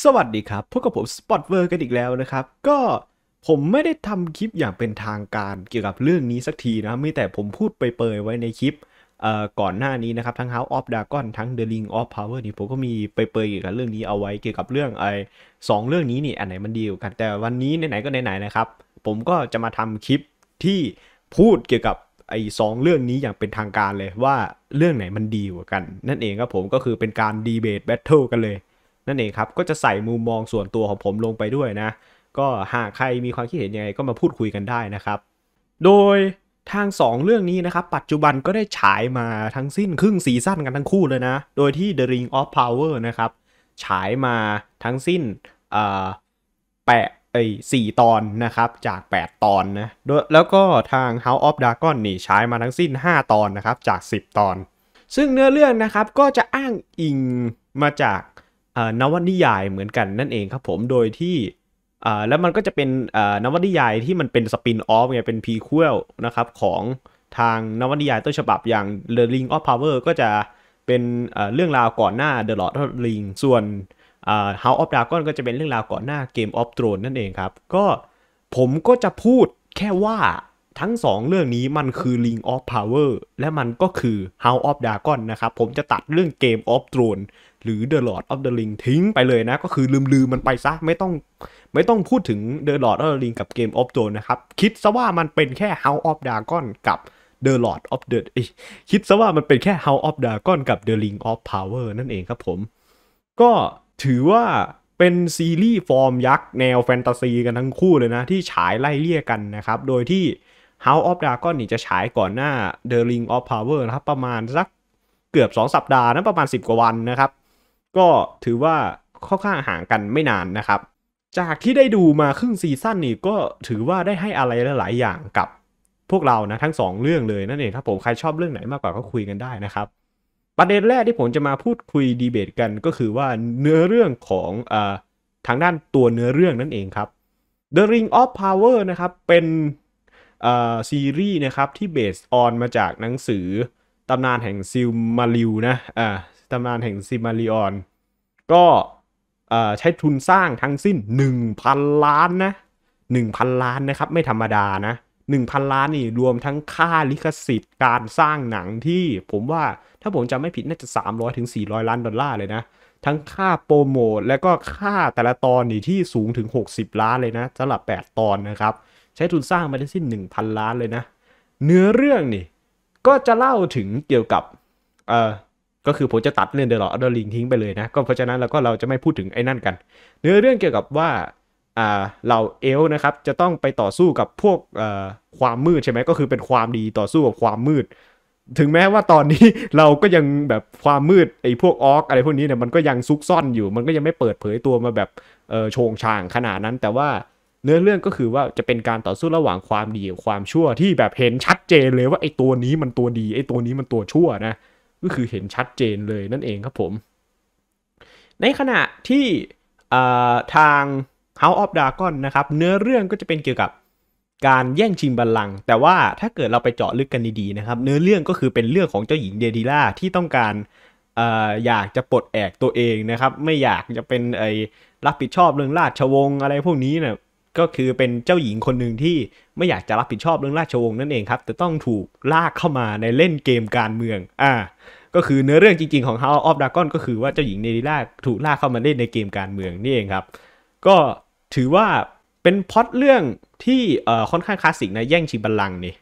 สวัสดีครับพบกับผมสปอตเวอร์กันอีกแล้วนะครับก็ผมไม่ได้ทำคลิปอย่างเป็นทางการเกี่ยวกับเรื่องนี้สักทีนะม่แต่ผมพูดไปเปยไว้ในคลิปก่อนหน้านี้นะครับทั้ง House of Dragon ทั้ง The Ring of Power นี่ผมก็มีไปเปยเกี่ยวกับเรื่องนี้เอาไว้ เกี่ยวกับเรื่องไอ้สองเรื่องนี้นี่อันไหนมันดีกว่ากัน แต่วันนี้ไหนๆก็ไหนๆนะครับผมก็จะมาทำคลิปที่พูดเกี่ยวกับไอ้สองเรื่องนี้อย่างเป็นทางการเลยว่าเรื่องไหนมันดีกว่ากัน นั่นเองครับผมก็คือเป็นการดีเบตแบทเทิลกันเลยนั่นเองครับ ก็จะใส่มุมมองส่วนตัวของผมลงไปด้วยนะ ก็หากใครมีความคิดเห็นยังไงก็มาพูดคุยกันได้นะครับ โดยทาง 2 เรื่องนี้นะครับ ปัจจุบันก็ได้ฉายมาทั้งสิ้นครึ่งซีซั่นกันทั้งคู่เลยนะ โดยที่ The Ring of Power นะครับฉายมาทั้งสิ้นแปะไอ้สตอนนะครับจาก 8 ตอนนะแล้วก็ทาง House of Dragon นี่ใช้มาทั้งสิ้น 5 ตอนนะครับจาก 10 ตอน ซึ่งเนื้อเรื่องนะครับ ก็จะอ้างอิงมาจากนวนิยายเหมือนกันนั่นเองครับผมโดยที่แล้วมันก็จะเป็นนวนิยายที่มันเป็นสปินออฟไงเป็นพีควลนะครับของทางนวนิยายต้นฉบับอย่าง The Ring of Power ก็จะเป็นเรื่องราวก่อนหน้า The Lord of the Ring ส่วน House of Dragon ก็จะเป็นเรื่องราวก่อนหน้า Game of Thrones นั่นเองครับ ก็ผมก็จะพูดแค่ว่าทั้ง 2 เรื่องนี้มันคือ Ring of Power และมันก็คือ House of Dragon นะครับผมจะตัดเรื่อง Game of Thrones หรือ The Lord of the Ring ทิ้งไปเลยนะ ก็คือลืมลืมันไปซะไม่ต้องไม่ต้องพูดถึง The Lord of the Ring กับ Game of Thrones นะครับคิดซะว่ามันเป็นแค่ House of Dragon กับ The Lord of the คิดซะว่ามันเป็นแค่ House of Dragon กับ The Ring of Power นั่นเองครับผม ก็ถือว่าเป็นซีรีส์ฟอร์มยักษ์แนวแฟนตาซีกันทั้งคู่เลยนะที่ฉายไล่เลี่ยกันนะครับโดยที่ House of Dragon นี่จะฉายก่อนหน้า The Ring of Power นะครับประมาณสักเกือบ 2 สัปดาห์นะประมาณ 10 กว่าวันนะครับก็ถือว่าค่อนข้างห่างกันไม่นานนะครับ จากที่ได้ดูมาครึ่งซีซั่นนี่ก็ถือว่าได้ให้อะไรหลายอย่างกับพวกเรานะทั้ง 2 เรื่องเลยนั่นเองครับผมใครชอบเรื่องไหนมากกว่าก็คุยกันได้นะครับประเด็นแรกที่ผมจะมาพูดคุยดีเบตกันก็คือว่าเนื้อเรื่องของอทางด้านตัวเนื้อเรื่องนั่นเองครับ The Ring of Power นะครับเป็นซีรีส์นะครับ ที่เบสออนมาจากหนังสือ ตำนานแห่งซิลมาริวนะอ่าตำนานแห่งซิมาริออนก็ใช้ทุนสร้างทั้งสิ้น 1,000 ล้านนะ 1,000 ล้านนะครับ ไม่ธรรมดานะ 1,000 ล้านนี่รวมทั้งค่าลิขสิทธิ์การสร้างหนังที่ ผมว่าถ้าผมจำไม่ผิดน่าจะ 300ถึง400 ล้านดอลลาร์เลยนะ ทั้งค่าโปรโมทและก็ค่าแต่ละตอนนี่ที่สูงถึง 60 ล้านเลยนะสำหรับ 8 ตอนนะครับใช้ทุนสร้างมาได้สิ้น1,000 ล้านเลยนะ เนื้อเรื่องนี่ ก็จะเล่าถึงเกี่ยวกับเออก็คือผมจะตัดเรื่องเดอะลอดเอลิงทิ้งไปเลยนะ ก็เพราะฉะนั้นเราก็เราจะไม่พูดถึงไอ้นั่นกัน เนื้อเรื่องเกี่ยวกับว่าอ่าเราเอลนะครับจะต้องไปต่อสู้กับพวกอ่อความมืดใช่ไหมก็คือเป็นความดีต่อสู้กับความมืด ถึงแม้ว่าตอนนี้เราก็ยังแบบความมืดไอ้พวกออกอะไรพวกนี้เนี่ยมันก็ยังซุกซ่อนอยู่มันก็ยังไม่เปิดเผยตัวมาแบบเออโชงช่างขนาดนั้นแต่ว่าเนื้อเรื่องก็คือว่าจะเป็นการต่อสู้ระหว่างความดีกับความชั่วที่แบบเห็นชัดเจนเลยว่าไอ้ตัวนี้มันตัวดีไอ้ตัวนี้มันตัวชั่วนะ ก็คือเห็นชัดเจนเลยนั่นเองครับผม ในขณะที่ทาง House of Dragon นะครับเนื้อเรื่องก็จะเป็นเกี่ยวกับการแย่งชิงบัลลังก์แต่ว่าถ้าเกิดเราไปเจาะลึกกันดีๆนะครับ เนื้อเรื่องก็คือเป็นเรื่องของเจ้าหญิงเดดิล่าที่ต้องการอยากจะปลดแอกตัวเองนะครับ ไม่อยากจะเป็นไอ้รับผิดชอบเรื่องราชวงศ์อะไรพวกนี้เนะี่ยก็คือเป็นเจ้าหญิงคนหนึ่งที่ไม่อยากจะรับผิดชอบเรื่องราชวงศ์นั่นเองครับแต่ต้องถูกลากเข้ามาในเล่นเกมการเมืองอ่าก็คือเนื้อเรื่องจริงๆของ House of Dragon ก็คือว่าเจ้าหญิงเนริล่าถูกลากเข้ามาเล่นในเกมการเมืองนี่เองครับ ก็ถือว่าเป็นพอดเรื่องที่เอ่อค่อนข้างคลาสสิกนะแย่งชิงบัลลังก์นี่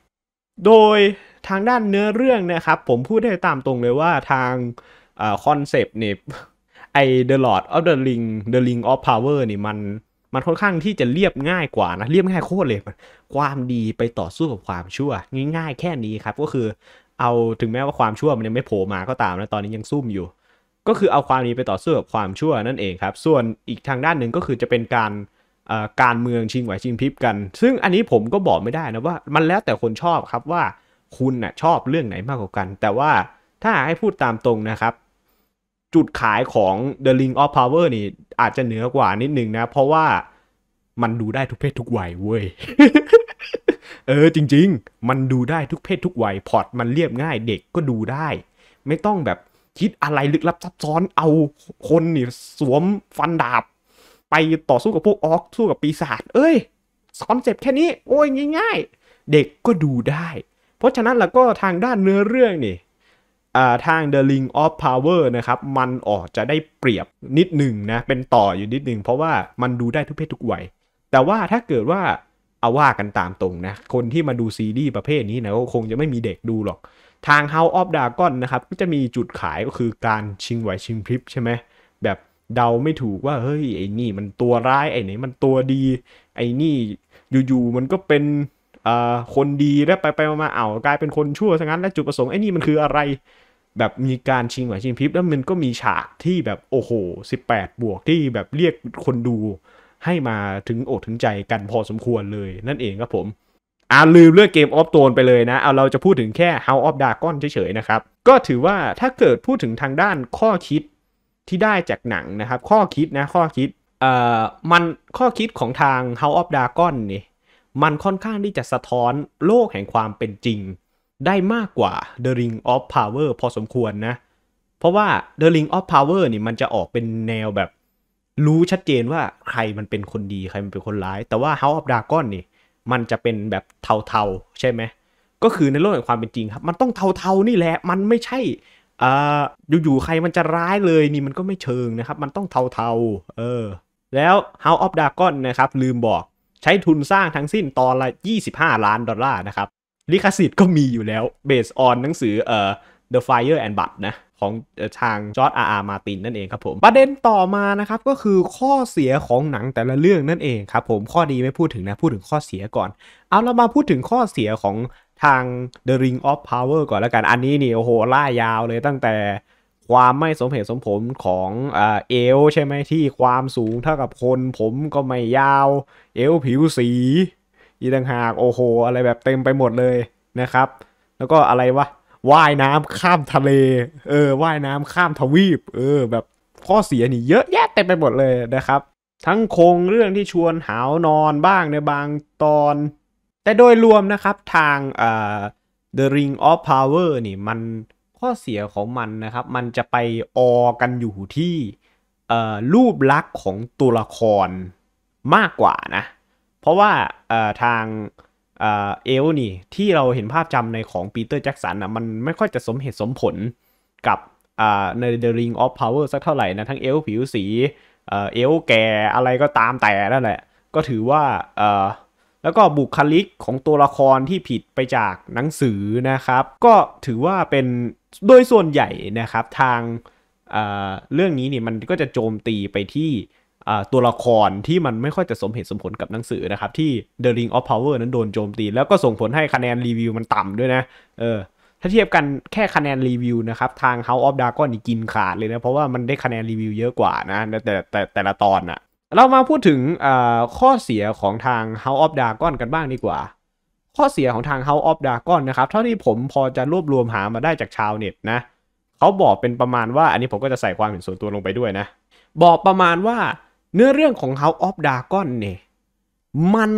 โดยทางด้านเนื้อเรื่องนะครับผมพูดได้ตามตรงเลยว่าทางคอนเซปต์เนี่ยไอ The Lord of the Ring The Ring of Power นี่มันมันค่อนข้างที่จะเรียบง่ายกว่านะเรียบง่ายโคตรเลยความดีไปต่อสู้กับความชั่วง่าย ๆ แค่นี้ครับ ก็คือเอาถึงแม้ว่าความชั่วมันยังไม่โผล่มาก็ตามนะตอนนี้ยังซุ่มอยู่ ก็คือเอาความดีไปต่อสู้กับความชั่วนั่นเองครับ ส่วนอีกทางด้านหนึ่งก็คือจะเป็นการการเมืองชิงไหวชิงพริบกัน ซึ่งอันนี้ผมก็บอกไม่ได้นะว่า มันแล้วแต่คนชอบครับว่าคุณนะ่ะชอบเรื่องไหนมากกว่ากัน แต่ว่าถ้าให้พูดตามตรงนะครับจุดขายของ The Ring of Power นี่ อาจจะเหนือกว่านิดนึงนะ เพราะว่ามันดูได้ทุกเพศทุกวัยเว้ยเออจริง ๆ มันดูได้ทุกเพศทุกวัยพอร์ตมันเรียบง่าย เด็กก็ดูได้ ไม่ต้องแบบคิดอะไรลึกลับซับซ้อนเอาคนนี่สวมฟันดาบ ไปต่อสู้กับพวกออกสู้กับปีศาจเอ้ยคอนเซปต์แค่นี้โอ้ยง่ายๆเด็กก็ดูได้ เพราะฉะนั้นแล้วก็ทางด้านเนื้อเรื่องนี่ทาง The Ring of Power นะครับมันออกจะได้เปรียบนิดหนึ่งนะ เป็นต่ออยู่นิดหนึ่งเพราะว่ามันดูได้ทุกเพศทุกวัยแต่ว่าถ้าเกิดว่าเอาว่ากันตามตรงนะ คนที่มาดูซีรีส์ประเภทนี้นะก็คงจะไม่มีเด็กดูหรอก ทาง House of Dragon นะครับก็จะมีจุดขายก็คือการชิงไหวชิงพริบใช่ไหมแบบเดาไม่ถูกว่า เฮ้ย ไอ้นี่มันตัวร้ายไอ้ไหนมันตัวดี ไอ้นี่อยู่ๆมันก็เป็นคนดีแล้วไปไปมาเอากลายเป็นคนชั่วซะงั้นและจุดประสงค์ ไอ้นี่มันคืออะไร แบบมีการชิงหวชิงพริบ แล้วมันก็มีฉากที่แบบ โอ้โห 18 บวกที่แบบเรียกคนดูให้มาถึงอดถึงใจกันพอสมควรเลยนั่นเองครับผมอ่าลืมเรื่องเกมออฟโตนไปเลยนะเอาเราจะพูดถึงแค่ House of Dragon เฉยๆนะครับ ก็ถือว่าถ้าเกิดพูดถึงทางด้านข้อคิดที่ได้จากหนังนะครับข้อคิดนะข้อคิดเอ่อมันข้อคิดของทาง House of Dragon นี่มันค่อนข้างที่จะสะท้อนโลกแห่งความเป็นจริงได้มากกว่า The Ring of Power พอสมควรนะ เพราะว่า The Ring of Power นี่มันจะออกเป็นแนวแบบ รู้ชัดเจนว่าใครมันเป็นคนดีใครมันเป็นคนร้าย แต่ว่า House of Dragon นี่มันจะเป็นแบบเทาๆ ใช่ไหม ก็คือในโลกแห่งความเป็นจริงครับ มันต้องเทาๆนี่แหละมันไม่ใช่อ่าอยู่ๆใครมันจะร้ายเลยนี่มันก็ไม่เชิงนะครับ มันต้องเทาๆเออแล้ว House of Dragon นะครับลืมบอกใช้ทุนสร้างทั้งสิ้นตอนละ 25 ล้านดอลลาร์นะครับ ลิขสิทธิ์ก็มีอยู่แล้วเบสออนหนังสือเอ่อ The Fire and Blood นะของทางจอร์ดอาร์อาร์มาตินนั่นเองครับผมประเด็นต่อมานะครับก็คือข้อเสียของหนังแต่ละเรื่องนั่นเองครับผมข้อดีไม่พูดถึงนะ พูดถึงข้อเสียก่อน เอาเรามาพูดถึงข้อเสียของทาง The Ring of Power ก่อนแล้วกันอันนี้นี่โอ้โหล่ายาวเลยตั้งแต่ความไม่สมเหตุสมผลของเอลใช่ไหมที่ความสูงเท่ากับคนผมก็ไม่ยาวเอลผิวสี อีต่างหาก โอโห อะไรแบบเต็มไปหมดเลยนะครับ แล้วก็อะไรวะว่ายน้ำข้ามทะเล เออ ว่ายน้ำข้ามทวีป เออแบบข้อเสียนี่เยอะแยะเต็มไปหมดเลยนะครับ ทั้งคงเรื่องที่ชวนหาวนอนบ้างในบางตอน แต่โดยรวมนะครับทางเอ่อ The Ring of Power นี่มันข้อเสียของมันนะครับ มันจะไปออกันอยู่ที่รูปลักษณ์ของตัวละครมากกว่านะ เพราะว่าทางเอลนี่ที่เราเห็นภาพจำในของปีเตอร์แจ็กสันนะมันไม่ค่อยจะสมเหตุสมผลกับใน The Ring of Power สักเท่าไหร่นะ ทั้งเอลผิวสี เอลแก่อะไรก็ตามแต่นั่นแหละก็ถือว่าแล้วก็บุคลิกของตัวละครที่ผิดไปจากหนังสือนะครับ ก็ถือว่าเป็นโดยส่วนใหญ่นะครับทางเเรื่องนี้เนี่ยมันก็จะโจมตีไปที่ตัวละครที่มันไม่ค่อยจะสมเหตุสมผลกับหนังสือนะครับ ที่ The Ring of Power นั้นโดนโจมตีแล้วก็ส่งผลให้คะแนนรีวิวมันต่ำด้วยนะ เออ ถ้าเทียบกันแค่คะแนนรีวิวนะครับ ทาง House of Dragon นี่กินขาดเลยนะเพราะว่ามันได้คะแนนรีวิวเยอะกว่านะแต่แต่แต่ละตอนอะเรามาพูดถึงข้อเสียของทาง House of Dragon กันบ้างดีกว่า ข้อเสียของทาง House of Dragon นะครับ เท่าที่ผมพอจะรวบรวมหามาได้จากชาวเน็ตนะเขาบอกเป็นประมาณว่า อันนี้ผมก็จะใส่ความเห็นส่วนตัวลงไปด้วยนะ บอกประมาณว่า เนื้อเรื่องของ House of Dragon เนี่ย มัน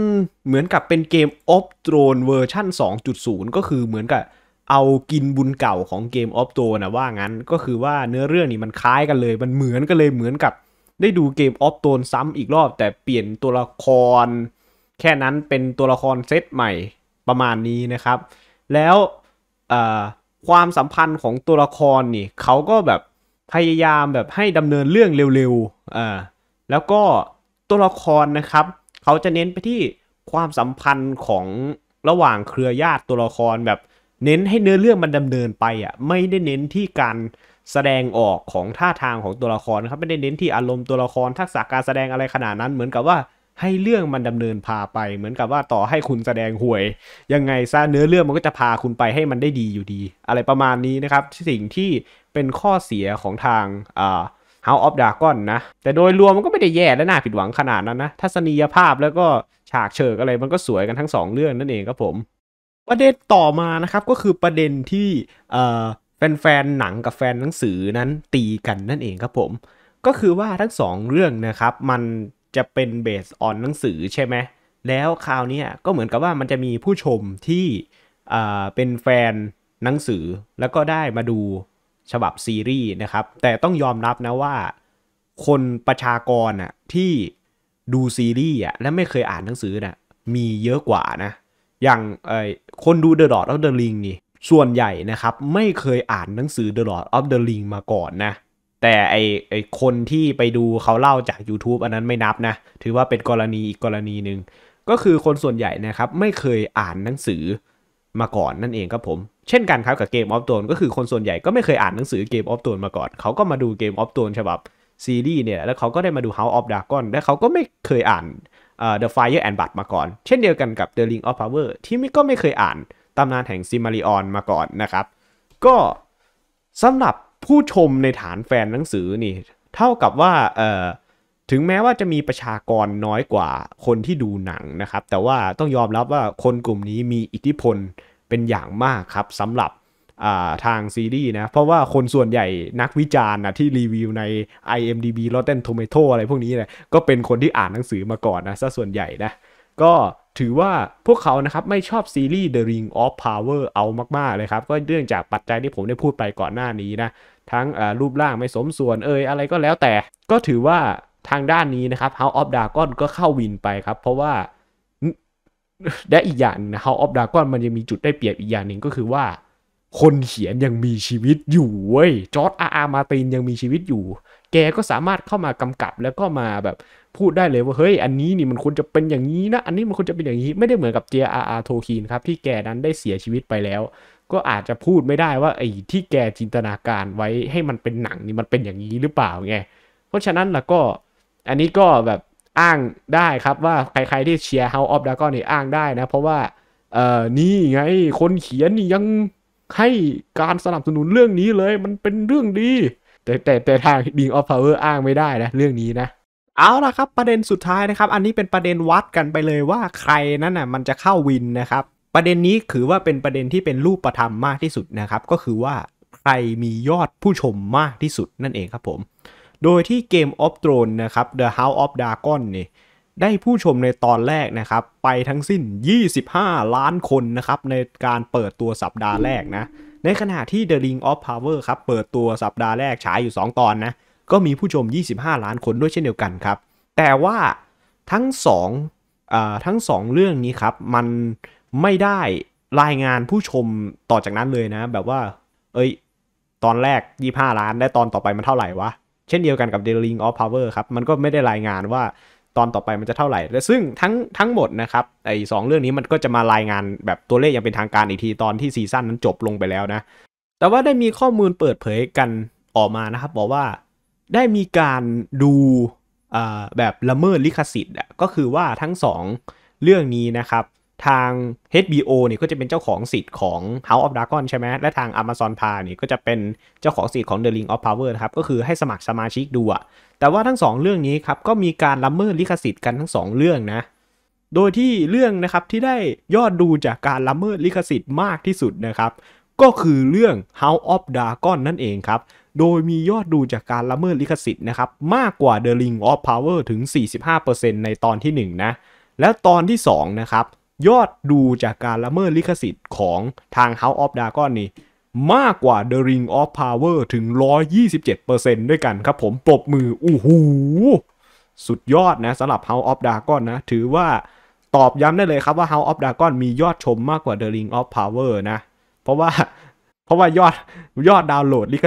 เหมือนกับเป็นเกม of Throne เวอร์ชัน2.0 ก็คือเหมือนกับเอากินบุญเก่าของเกมออฟโตนะว่างั้น ก็คือว่าเนื้อเรื่องนี่มันคล้ายกันเลย มันเหมือนกันเลยเหมือนกับได้ดูเกมออฟโตนซ้ำอีกรอบแต่เปลี่ยนตัวละคร แค่นั้นเป็นตัวละคร เซตใหม่ประมาณนี้นะครับ แล้วความสัมพันธ์ของตัวละครนี่เขาก็แบบพยายามแบบให้ดำเนินเรื่องเร็วๆแล้วก็ตัวละครนะครับ เขาจะเน้นไปที่ความสัมพันธ์ของระหว่างเครือญาติตัวละครแบบเน้นให้เนื้อเรื่องมันดำเนินไปอ่ะไม่ได้เน้นที่การแสดงออกของท่าทางของตัวละครครับไม่ได้เน้นที่อารมณ์ตัวละครทักษะการแสดงอะไรขนาดนั้น เหมือนกับว่าให้เรื่องมันดำเนินพาไป เหมือนกับว่าต่อให้คุณแสดงห่วย ยังไงซะเนื้อเรื่องมันก็จะพาคุณไปให้มันได้ดีอยู่ดี อะไรประมาณนี้นะครับสิ่งที่เป็นข้อเสียของทางอ่า House of Dragon นะแต่โดยรวมมันก็ไม่ได้แย่และน่าผิดหวังขนาดนั้นนะทัศนียภาพแล้วก็ฉากเชิกอะไร มันก็สวยกันทั้ง2เรื่องนั่นเองครับผม ประเด็นต่อมานะครับก็คือประเด็นที่แฟนๆหนังกับแฟนหนังสือนั้นตีกันนั่นเองครับผมก็คือว่าทั้งสองเรื่องนะครับมันจะเป็นเบสออนหนังสือใช่ไหมแล้วคราวนี้ก็เหมือนกับว่ามันจะมีผู้ชมที่เป็นแฟนหนังสือแล้วก็ได้มาดูฉบับซีรีส์นะครับแต่ต้องยอมรับนะว่าคนประชากรที่ดูซีรีส์และไม่เคยอ่านหนังสือนะมีเยอะกว่านะอย่างคนดูเดอะดอทแล้วเดอะลิงนี่ส่วนใหญ่นะครับไม่เคยอ่านหนังสือ The Lord of the Ring มาก่อนนะแต่ไอไอคนที่ไปดูเขาเล่าจาก YouTube อันนั้นไม่นับนะถือว่าเป็นกรณีอีกกรณีหนึ่งก็คือคนส่วนใหญ่นะครับไม่เคยอ่านหนังสือมาก่อนนั่นเองครับผม เช่นกันครับกับเกมออฟตูนก็คือคนส่วนใหญ่ก็ไม่เคยอ่านหนังสือเกมออฟตูนมาก่อน เขาก็มาดูเกมออฟตูนฉบับซีรีส์เนี่ยแล้วเขาก็ได้มาดู House of Dragon และเขาก็ไม่เคยอ่าน uh, The Fire and Blood มาก่อน เช่นเดียวกันกับ The Ring of Power ที่ก็ไม่เคยอ่านตำนานแห่งซิมาริออนมาก่อนนะครับ ก็สำหรับผู้ชมในฐานแฟนหนังสือนี่ เท่ากับว่าเอ่อถึงแม้ว่าจะมีประชากรน้อยกว่าคนที่ดูหนังนะครับ แต่ว่าต้องยอมรับว่าคนกลุ่มนี้มีอิทธิพลเป็นอย่างมากครับสำหรับทางซีรีส์นะ เพราะว่าคนส่วนใหญ่นักวิจารณ์นะที่รีวิวใน IMDb Rotten Tomato อะไรพวกนี้นะก็เป็นคนที่อ่านหนังสือมาก่อนนะซะส่วนใหญ่นะ ก็ถือว่าพวกเขานะครับไม่ชอบซีรีส์ The Ring of Power เอามาก ๆเลยครับ ก็เนื่องจากปัจจัยที่ผมได้พูดไปก่อนหน้านี้นะ ทั้งรูปร่างไม่สมส่วนเอ่ยอะไรก็แล้วแต่ ก็ถือว่าทางด้านนี้นะครับ House of Dragon ก็เข้าวินไปครับ เพราะว่าและอีกอย่างนะ House of Dragon มันยังมีจุดได้เปรียบอีกอย่างหนึ่งก็คือว่า คนเขียนยังมีชีวิตอยู่เว้ยจอร์ดอาร์อาร์มาตินยังมีชีวิตอยู่ แกก็สามารถเข้ามากำกับแล้วก็มาแบบพูดได้เลยว่าเฮ้ยอันนี้นี่มันควรจะเป็นอย่างนี้นะอันนี้มันควรจะเป็นอย่างนี้ไม่ได้เหมือนกับ J.R.R. ์อาร์โทครับที่แกนั้นได้เสียชีวิตไปแล้ว ก็อาจจะพูดไม่ได้ว่าไอ้ที่แกจินตนาการไว้ให้มันเป็นหนังนี่มันเป็นอย่างนี้หรือเปล่าไงเพราะฉะนั้นแล้วก็อันนี้ก็แบบอ้างได้ครับว่าใครๆที่เชียร์ House of Dragon นี่อ้างได้นะ เพราะว่า เอ่อนี่ไงคนเขียนนี่ยังให้การสนับสนุนเรื่องนี้เลย มันเป็นเรื่องดี แต่แต่แต่ทางอ i n g of Power อ้างไม่ได้นะ เรื่องนี้นะเอาละครับประเด็นสุดท้าย นะครับ อันนี้เป็นประเด็นวัดกันไปเลยว่าใครนั้นน่ะมันจะเข้าวินนะครับประเด็นนี้ถือว่าเป็นประเด็นที่เป็นรูปธรรมมากที่สุดนะครับก็คือว่าใครมียอดผู้ชมมากที่สุดนั่นเองครับผม โดยที่เกม of t h r o n e นะครับ The House of Dragon นี่ได้ผู้ชมในตอนแรกนะครับ ไปทั้งสิ้น 25 ล้านคนนะครับในการเปิดตัวสัปดาห์แรกนะในขณะที่ The Ring of Power ครับเปิดตัวสัปดาห์แรกฉายอยู่ 2 ตอนนะก็มีผู้ชม 25 ล้านคนด้วยเช่นเดียวกันครับ แต่ว่าทั้งสองทั้งสองเรื่องนี้ครับมันไม่ได้รายงานผู้ชมต่อจากนั้นเลยนะ แบบว่า เอ้ย ตอนแรก 25 ล้านและตอนต่อไปมันเท่าไหร่วะ เช่นเดียวกันกับ The Ring of Power ครับ มันก็ไม่ได้รายงานว่าตอนต่อไปมันจะเท่าไหร่ และซึ่งทั้งทั้งหมดนะครับไอ้สเรื่องนี้มันก็จะมารายงานแบบตัวเลขยังเป็นทางการอีกทีตอนที่ซีซั่นนั้นจบลงไปแล้วนะ แต่ว่าได้มีข้อมูลเปิดเผยกันออกมานะครับ บอกว่าได้มีการดูแบบละเมิดลิขสิทธิ์ก็คือว่าทั้งสองเรื่องนี้นะครับทาง HBO เนี่ยก็จะเป็นเจ้าของสิทธิ์ของ House of Dragon ใช่ไหมและทาง Amazon Prime เนี่ยก็จะเป็นเจ้าของสิทธิ์ของ The Ring of Power ครับก็คือให้สมัครสมาชิกดูอะแต่ว่าทั้งสองเรื่องนี้ครับก็มีการละเมิดลิขสิทธิ์กันทั้งสองเรื่องนะ โดยที่เรื่องนะครับที่ได้ยอดดูจากการละเมิดลิขสิทธิ์มากที่สุดนะครับก็คือเรื่อง House of Dragon นั่นเองครับ โดยมียอดดูจากการละเมิดลิขสิทธิ์นะครับ มากกว่า The Ring of Power ถึง 45%ในตอนที่ 1 นะ และตอนที่ 2 นะครับ ยอดดูจากการละเมิดลิขสิทธิ์ของทาง House of Dragon นี่มากกว่า The Ring of Power ถึง 127%ด้วยกันครับ ผมปรบมือ อู้หู สุดยอดนะสำหรับ House of Dragon นะ ถือว่าตอบย้ำได้เลยครับว่า House of Dragon มียอดชมมากกว่า The Ring of Power นะเพราะว่าเพราะว่ายอดยอดดาวน์โหลดลิข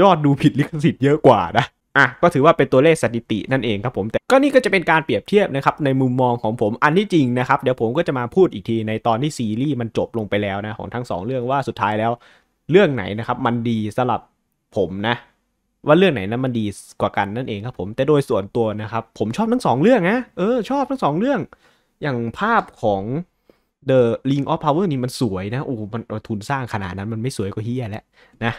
ยอดดูผิดลิขสิทธิ์เยอะกว่า นะอ่ะก็ถือว่าเป็นตัวเลขสถิตินั่นเองครับ ผม แต่ก็นี่ก็จะเป็นการเปรียบเทียบนะครับในมุมมองของผมอันที่จริงนะครับเดี๋ยวผมก็จะมาพูดอีกทีในตอนที่ซีรีส์มันจบลงไปแล้วนะของทั้ง 2 เรื่องว่าสุดท้ายแล้วเรื่องไหนนะครับมันดีสำหรับผมนะ ว่าเรื่องไหนนั้นมันดีกว่ากันนั่นเองครับ ผมแต่โดยส่วนตัวนะครับผมชอบทั้ง 2 เรื่องนะเออ ชอบทั้ง2เรื่องอย่างภาพของ The Ring of Power นี่มันสวยนะโอ้มันทุนสร้างขนาดนั้นมันไม่สวยกว่าเฮียแล้วนะ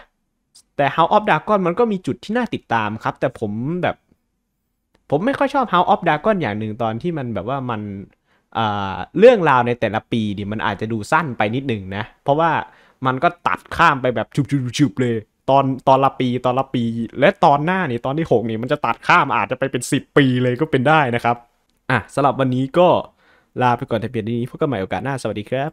แต่ House of Dragon มันก็มีจุดที่น่าติดตามครับ แต่ผมแบบ ผมไม่ค่อยชอบ House of Dragon อย่างหนึ่งตอนที่มันแบบว่ามันเรื่องราวในแต่ละปีนี่มันอาจจะดูสั้นไปนิดหนึ่งนะ เพราะว่ามันก็ตัดข้ามไปแบบชุบๆเลยตอนตอนละปีตอนละปีและตอนหน้านี่ตอนที่ 6 นี่มันจะตัดข้ามอาจจะไปเป็น 10 ปีเลยก็เป็นได้นะครับ อ่ะสำหรับวันนี้ก็ลาไปก่อนแต่เพียงนี้พบกันใหม่โอกาสหน้าสวัสดีครับ